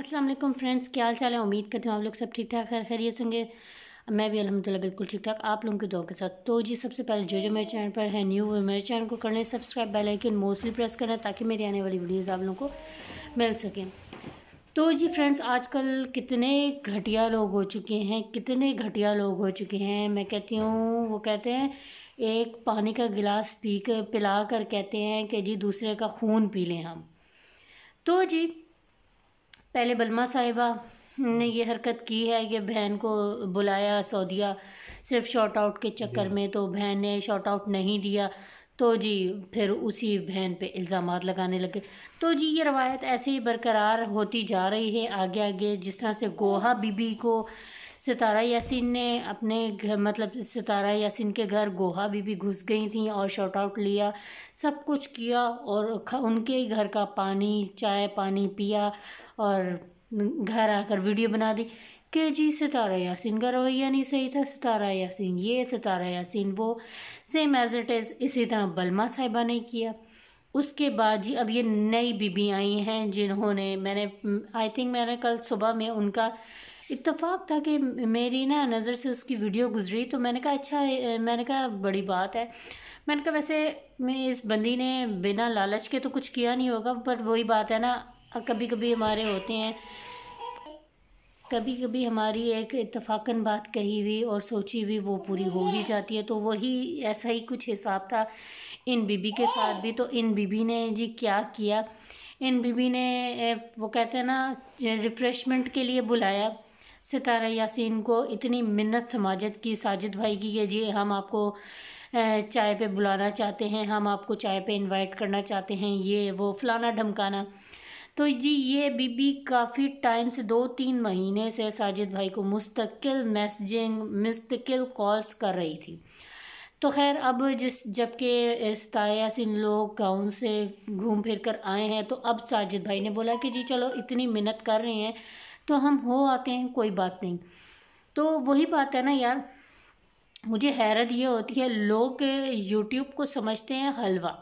अस्सलाम वालेकुम फ्रेंड्स क्या हाल चाल है उम्मीद करती हूँ आप लोग सब ठीक ठाक खैर खैरियत संगे मैं भी अलहमदिल्ला बिल्कुल ठीक ठाक आप लोगों के दो के साथ तो जी सबसे पहले जो जो मेरे चैनल पर है न्यू वो मेरे चैनल को करना है subscribe bell icon mostly press करना है ताकि मेरी आने वाली वीडियोज़ आप लोगों को मिल सकें तो जी फ्रेंड्स आजकल कितने घटिया लोग हो चुके हैं कितने घटिया लोग हो चुके हैं मैं कहती हूँ वो कहते हैं एक पानी का गिलास पी कर पिला कर कहते हैं कि जी दूसरे का खून पी लें हम तो जी पहले बलमा साहिबा ने ये हरकत की है कि बहन को बुलाया सऊदिया सिर्फ शॉर्ट आउट के चक्कर हाँ। में तो बहन ने शॉर्ट आउट नहीं दिया तो जी फिर उसी बहन पे इल्ज़ाम लगाने लगे तो जी ये रवायत ऐसे ही बरकरार होती जा रही है आगे आगे जिस तरह से गोहा बीबी को सितारा यासीन ने अपने घर मतलब सितारा यासीन के घर गोहा बीबी घुस गई थी और शॉर्ट आउट लिया सब कुछ किया और उनके घर का पानी चाय पानी पिया और घर आकर वीडियो बना दी कि जी सितारा यासीन का रवैया नहीं सही था सितारा यासीन ये सितारा यासीन वो सेम एज इट इज़ इसी तरह बलमा साहिबा ने किया उसके बाद जी अब ये नई बीबी आई हैं जिन्होंने मैंने आई थिंक मैंने कल सुबह में उनका इतफाक़ था कि मेरी ना नज़र से उसकी वीडियो गुजरी तो मैंने कहा अच्छा मैंने कहा बड़ी बात है मैंने कहा वैसे मैं इस बंदी ने बिना लालच के तो कुछ किया नहीं होगा पर वही बात है ना कभी कभी हमारे होते हैं कभी कभी हमारी एक इतफाक़न बात कही हुई और सोची हुई वो पूरी हो ही जाती है तो वही ऐसा ही कुछ हिसाब था इन बीबी के साथ भी तो इन बीबी ने जी क्या किया इन बीबी ने वो कहते हैं ना रिफ़्रेशमेंट के लिए बुलाया सितारा यासीन को इतनी मिन्नत समाजत की साजिद भाई की कि जी हम आपको चाय पे बुलाना चाहते हैं हम आपको चाय पे इनवाइट करना चाहते हैं ये वो फलाना ढमकाना तो जी ये बीबी काफ़ी टाइम से दो तीन महीने से साजिद भाई को मुस्तकिल मैसेजिंग मुस्तकिल कॉल्स कर रही थी तो खैर अब जिस जबकि सितारा इन लोग गाँव से घूम फिर कर आए हैं तो अब साजिद भाई ने बोला कि जी चलो इतनी मिन्नत कर रहे हैं तो हम हो आते हैं कोई बात नहीं तो वही बात है ना यार मुझे हैरत ये होती है लोग यूट्यूब को समझते हैं हलवा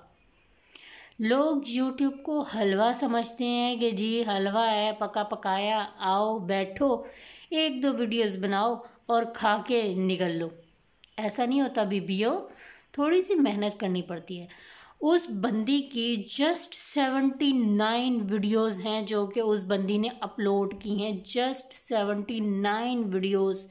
लोग यूट्यूब को हलवा समझते हैं कि जी हलवा है पका पकाया आओ बैठो एक दो वीडियोस बनाओ और खा के निकल लो ऐसा नहीं होता बीबीओ थोड़ी सी मेहनत करनी पड़ती है उस बंदी की जस्ट सेवेंटी नाइन वीडियोज़ हैं जो कि उस बंदी ने अपलोड की हैं जस्ट सेवेंटी नाइन वीडियोज़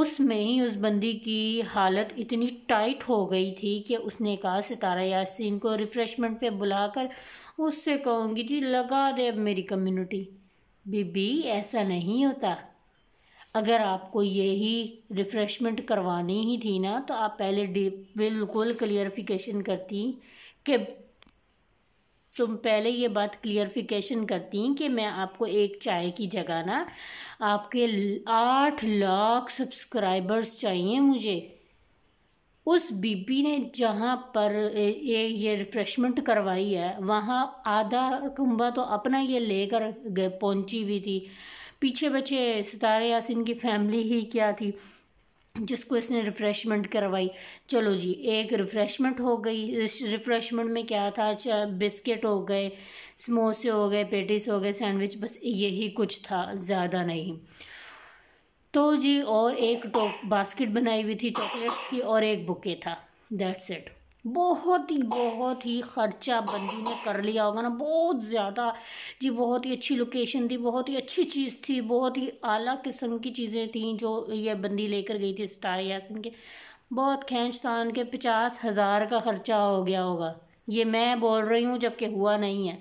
उसमें ही उस बंदी की हालत इतनी टाइट हो गई थी कि उसने कहा सितारा यासिन को रिफ़्रेशमेंट पे बुलाकर उससे कहूँगी जी लगा दे अब मेरी कम्युनिटी बीबी ऐसा नहीं होता अगर आपको यही रिफ़्रेशमेंट करवानी ही थी ना तो आप पहले बिल्कुल क्लियरफिकेशन करती कि तुम पहले ये बात क्लियरफिकेशन करती कि मैं आपको एक चाय की जगह ना आपके आठ लाख सब्सक्राइबर्स चाहिए मुझे उस बीबी ने जहाँ पर ये ये रिफ़्रेशमेंट करवाई है वहाँ आधा कुंबा तो अपना ये लेकर पहुँची हुई थी पीछे बचे सितारे यासिन की फैमिली ही क्या थी जिसको इसने रिफ़्रेशमेंट करवाई चलो जी एक रिफ़्रेशमेंट हो गई रिफ़्रेशमेंट में क्या था बिस्किट अच्छा, हो गए समोसे हो गए पेटिस हो गए सैंडविच बस यही कुछ था ज़्यादा नहीं तो जी और एक टॉक तो बास्केट बनाई हुई थी चॉकलेट्स की और एक बुके था दैट्स इट बहुत ही बहुत ही खर्चा बंदी ने कर लिया होगा ना बहुत ज़्यादा जी बहुत ही अच्छी लोकेशन थी बहुत ही अच्छी चीज़ थी बहुत ही आला किस्म की चीज़ें थी जो ये बंदी लेकर गई थी सितारे यासिन के बहुत खींच तान के पचास हज़ार का ख़र्चा हो गया होगा ये मैं बोल रही हूँ जबकि हुआ नहीं है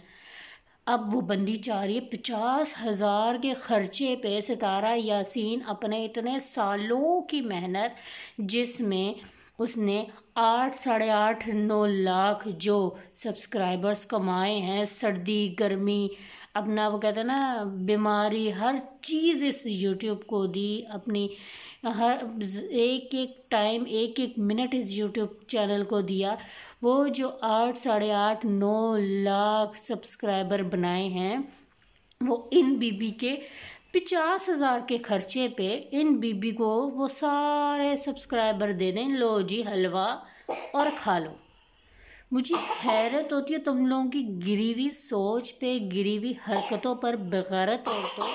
अब वो बंदी चाह रही है पचास हज़ार के ख़र्चे पे सितारा यासीन अपने इतने सालों की मेहनत जिसमें उसने आठ साढ़े आठ नौ लाख जो सब्सक्राइबर्स कमाए हैं सर्दी गर्मी अपना वो कहते हैं ना बीमारी हर चीज़ इस यूट्यूब को दी अपनी हर एक एक टाइम एक एक मिनट इस यूट्यूब चैनल को दिया वो जो आठ साढ़े आठ नौ लाख सब्सक्राइबर बनाए हैं वो इन बीबी के पचास हज़ार के खर्चे पे इन बीबी को वो सारे सब्सक्राइबर दे दें लो जी हलवा और खा लो मुझे हैरत होती है तुम लोगों की गिरी हुई सोच पे गिरी हुई हरकतों पर बगारत औरतों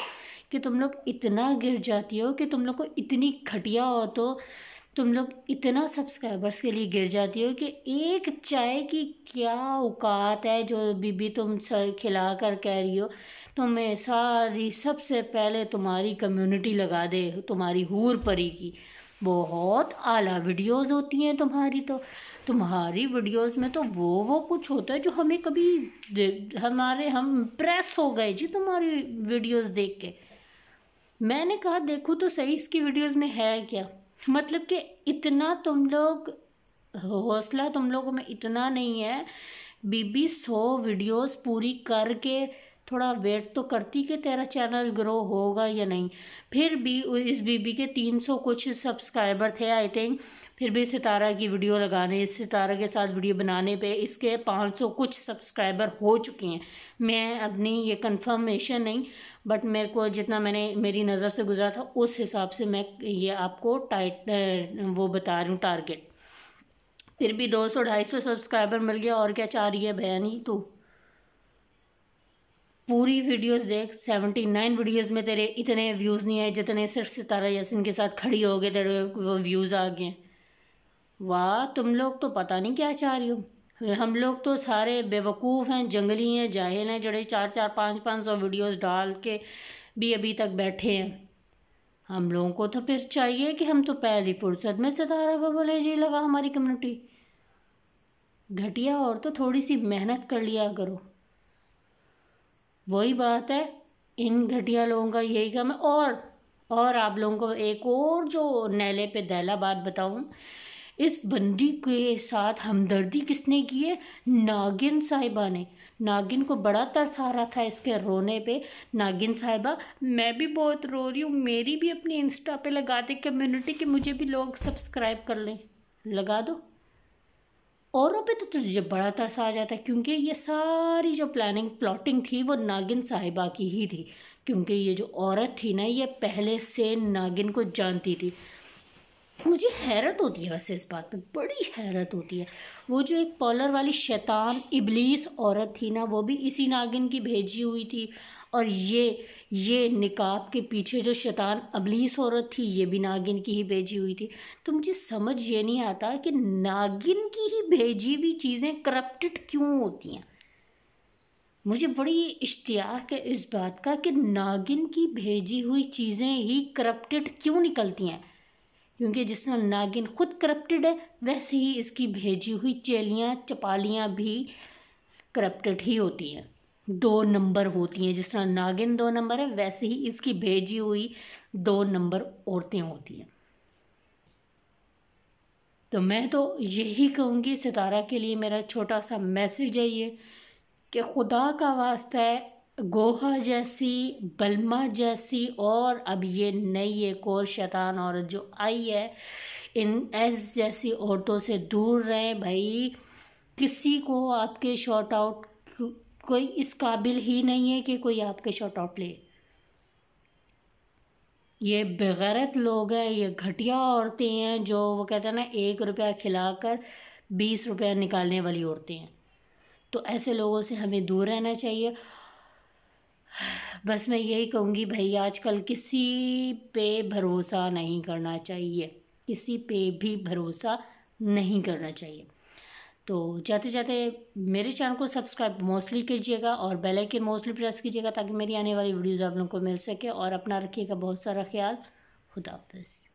कि तुम लोग इतना गिर जाती हो कि तुम लोग को इतनी घटिया हो तो तुम लोग इतना सब्सक्राइबर्स के लिए गिर जाती हो कि एक चाय की क्या औकात है जो बीबी तुम खिला कर कह रही हो तुम्हें सारी सबसे पहले तुम्हारी कम्युनिटी लगा दे तुम्हारी हूर परी की बहुत आला वीडियोस होती हैं तुम्हारी तो तुम्हारी वीडियोस में तो वो वो कुछ होता है जो हमें कभी हमारे हम प्रेस हो गए जी तुम्हारी वीडियोस देख के मैंने कहा देखूँ तो सही इसकी वीडियोस में है क्या मतलब कि इतना तुम लोग हौसला तुम लोगों में इतना नहीं है बीबी सौ वीडियोस पूरी करके थोड़ा वेट तो करती कि तेरा चैनल ग्रो होगा या नहीं फिर भी इस बीबी के 300 कुछ सब्सक्राइबर थे आई थिंक फिर भी सितारा की वीडियो लगाने सितारा के साथ वीडियो बनाने पे इसके 500 कुछ सब्सक्राइबर हो चुके हैं मैं अपनी ये कंफर्मेशन नहीं बट मेरे को जितना मैंने मेरी नज़र से गुजरा था उस हिसाब से मैं ये आपको टाइट वो बता रही हूँ टारगेट फिर भी ढाई सौ सब्सक्राइबर मिल गया और क्या चाह रही है बयानी तो पूरी वीडियोस देख 79 वीडियोस में तेरे इतने व्यूज़ नहीं आए जितने सिर्फ सितारा यासिन के साथ खड़ी हो गए तेरे वो व्यूज़ आ गए वाह तुम लोग तो पता नहीं क्या चाह रही हो हम लोग तो सारे बेवकूफ़ हैं जंगली हैं जाहिल हैं जड़े चार चार पाँच पाँच सौ वीडियोज़ डाल के भी अभी तक बैठे हैं हम लोगों को तो फिर चाहिए कि हम तो पहली फुर्सत में सितारा को बोले जी लगा हमारी कम्युनिटी घटिया और तो थोड़ी सी मेहनत कर लिया करो वही बात है इन घटिया लोगों का यही काम है और और आप लोगों को एक और जो नैले पे दहला बात बताऊं इस बंदी के साथ हमदर्दी किसने की है नागिन साहिबा ने नागिन को बड़ा तरस आ रहा था इसके रोने पे नागिन साहिबा मैं भी बहुत रो रही हूँ मेरी भी अपनी इंस्टा पे लगा दे कम्युनिटी के मुझे भी लोग सब्सक्राइब कर लें लगा दो औरों पे तो तुझे बड़ा तरस आ जाता है क्योंकि ये सारी जो प्लानिंग प्लॉटिंग थी वो नागिन साहिबा की ही थी क्योंकि ये जो औरत थी ना ये पहले से नागिन को जानती थी मुझे हैरत होती है वैसे इस बात पे बड़ी हैरत होती है वो जो एक पॉलर वाली शैतान इबलीस औरत थी ना वो भी इसी नागिन की भेजी हुई थी और ये ये निकाब के पीछे जो शैतान अबलीस औरत थी ये भी नागिन की ही भेजी हुई थी तो मुझे समझ ये नहीं आता कि नागिन की ही भेजी हुई चीज़ें करप्टेड क्यों होती हैं मुझे बड़ी इश्तियाक है इस बात का कि नागिन की भेजी हुई चीज़ें ही करप्टेड क्यों निकलती हैं क्योंकि जिस तरह नागिन खुद करप्टेड है वैसे ही इसकी भेजी हुई चेलियाँ चपालियाँ भी करप्टेड ही होती हैं दो नंबर होती हैं जिस तरह नागिन दो नंबर है वैसे ही इसकी भेजी हुई दो नंबर औरतें होती हैं तो मैं तो यही कहूँगी सितारा के लिए मेरा छोटा सा मैसेज है ये कि खुदा का वास्ता है गोहा जैसी बलमा जैसी और अब ये नई एक और शैतान औरत जो आई है इन एस जैसी औरतों से दूर रहें भाई किसी को आपके शॉर्ट आउट कोई इस काबिल ही नहीं है कि कोई आपके शॉट आउट ले ये बेगैरत लोग हैं ये घटिया औरतें हैं जो वो कहते हैं ना एक रुपया खिलाकर बीस रुपया निकालने वाली औरतें हैं तो ऐसे लोगों से हमें दूर रहना चाहिए बस मैं यही कहूँगी भाई आजकल किसी पे भरोसा नहीं करना चाहिए किसी पे भी भरोसा नहीं करना चाहिए तो जाते जाते मेरे चैनल को सब्सक्राइब मोस्टली कीजिएगा और बेल आइकन मोस्टली प्रेस कीजिएगा ताकि मेरी आने वाली वीडियोज़ आप लोगों को मिल सके और अपना रखिएगा बहुत सारा ख्याल खुदाफिज